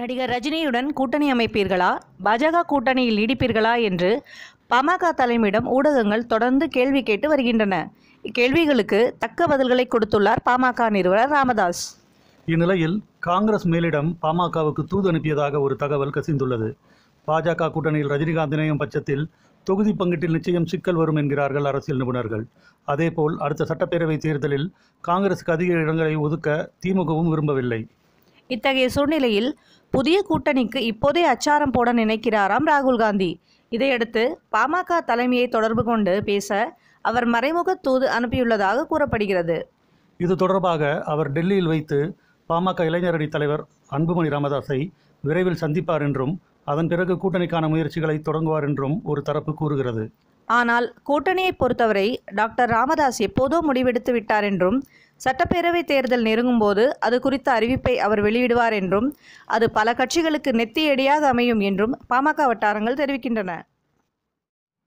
நடிகர் ரஜினியுடன் கூட்டணி அமைப்பீர்களா பாஜக கூட்டணியில் நீடிப்பீர்களா என்று பாமக தலைமையிடம் ஊடகங்கள் தொடர்ந்து கேள்வி கேட்டு வருகின்றன இக்கேள்விகளுக்கு தக்க பதில்களை கொடுத்துள்ளார் பாமக நிறுவனர் ராமதாஸ் இந்நிலையில் காங்கிரஸ் மேலிடம் பாமகவுக்கு தூது அனுப்பியதாக ஒரு தகவல் கசிந்துள்ளது பாஜக கூட்டணியில் ரஜினிகாந்த் இணையும் பட்சத்தில் தொகுதி பங்கீட்டில் நிச்சயம் சிக்கல் வரும் என்கிறார்கள் அரசியல் நிபுணர்கள் அதேபோல் அடுத்த சட்டப்பேரவை தேர்தலில் காங்கிரஸுக்கு அதிக இடங்களை ஒதுக்க திமுகவும் விரும்பவில்லை இத்தகைய சூழ்நிலையில் புதிய கூட்டணிக்கு இப்போதே அச்சாரம் போட நினைக்கிறாராம் ராகுல் காந்தி இதையடுத்து பாமக தலைமையை தொடர்பு கொண்டு பேச அவர் மறைமுக தூது அனுப்பியுள்ளதாக கூறப்படுகிறது இது தொடர்பாக அவர் டெல்லியில் வைத்து பாமக இளைஞரணி தலைவர் அன்புமணி ராமதாஸை விரைவில் சந்திப்பார் என்றும் அதன் பிறகு கூட்டணிக்கான முயற்சிகளை தொடங்குவார் என்றும் ஒரு தரப்பு கூறுகிறது ஆனால் கூட்டணியை பொறுத்தவரை டாக்டர் ராமதாஸ் எப்போதோ முடிவெடுத்து விட்டார் என்றும் சட்டப்பேரவை தேர்தல் நெருங்கும்போது அது குறித்த அறிவிப்பை அவர் வெளியிடுவார் என்றும் அது பல கட்சிகளுக்கு நெத்தியடியாக அமையும் என்றும் பாமக வட்டாரங்கள் தெரிவிக்கின்றன